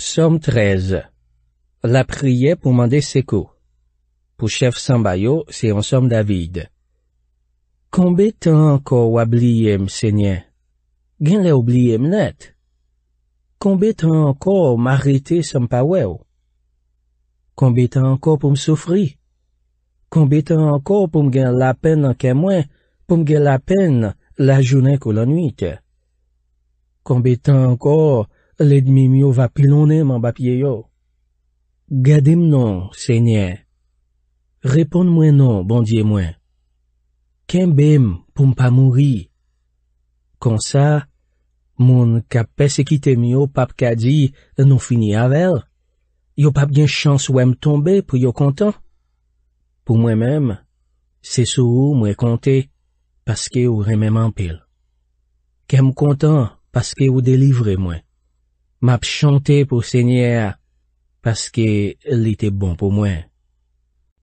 SOM 13 LA PRIYE POU MANDE SEKO POU CHEF SOM BAYO, SE YON SOM DAVID KOMBE TAN ANKOR WABLIYE MSEGNE? GEN LE OBLIYE MNET? KOMBE TAN ANKOR MARITE SOM PAWEW? KOMBE TAN ANKOR POUM SOFRI? KOMBE TAN ANKOR POUM GEN LA PEN ANKE MWEN POUM GEN LA PEN LA JOUNE KOU LANWIT? KOMBE TAN ANKOR Le dmim yo va pilonem an bapye yo. Gade m non, se nye. Repon mwen non, bon diye mwen. Ken bem pou m pa mouri? Kon sa, moun kap pes e kite m yo pap kadi de nou fini avel, yo pap gen chans wèm tombe pou yo kontan. Pou mwen mèm, se sou mwen konte paske ou remèm an pil. Ken m kontan paske ou delivre mwen. M'ap chante pou Seigneur paske l'ite bon pou mwen.